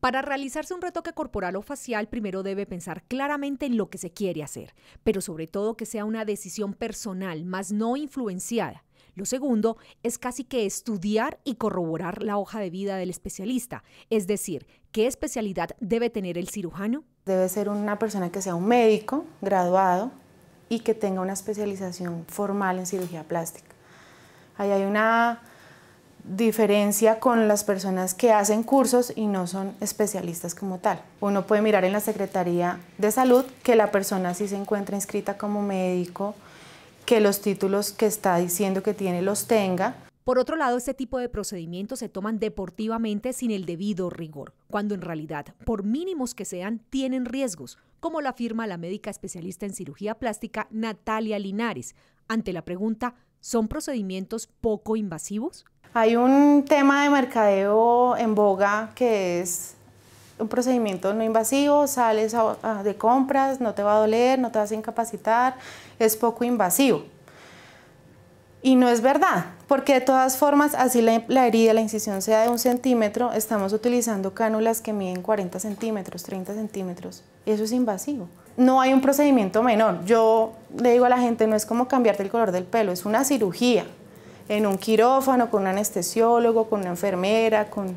Para realizarse un retoque corporal o facial, primero debe pensar claramente en lo que se quiere hacer, pero sobre todo que sea una decisión personal, más no influenciada. Lo segundo es casi que estudiar y corroborar la hoja de vida del especialista, es decir, qué especialidad debe tener el cirujano. Debe ser una persona que sea un médico graduado y que tenga una especialización formal en cirugía plástica. Ahí hay una diferencia con las personas que hacen cursos y no son especialistas como tal. Uno puede mirar en la Secretaría de Salud que la persona sí se encuentra inscrita como médico, que los títulos que está diciendo que tiene los tenga. Por otro lado, este tipo de procedimientos se toman deportivamente sin el debido rigor, cuando en realidad, por mínimos que sean, tienen riesgos, como lo afirma la médica especialista en cirugía plástica Natalia Linares, ante la pregunta, ¿son procedimientos poco invasivos? Hay un tema de mercadeo en boga que es un procedimiento no invasivo, sales de compras, no te va a doler, no te vas a incapacitar, es poco invasivo. Y no es verdad, porque de todas formas, así la, herida, la incisión sea de un centímetro, estamos utilizando cánulas que miden 40 centímetros, 30 centímetros. Eso es invasivo. No hay un procedimiento menor. Yo le digo a la gente, no es como cambiarte el color del pelo, es una cirugía en un quirófano, con un anestesiólogo, con una enfermera, con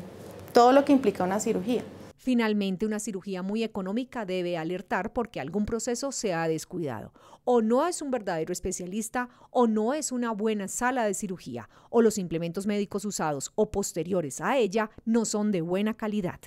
todo lo que implica una cirugía. Finalmente, una cirugía muy económica debe alertar porque algún proceso se ha descuidado. O no es un verdadero especialista, o no es una buena sala de cirugía, o los implementos médicos usados o posteriores a ella no son de buena calidad.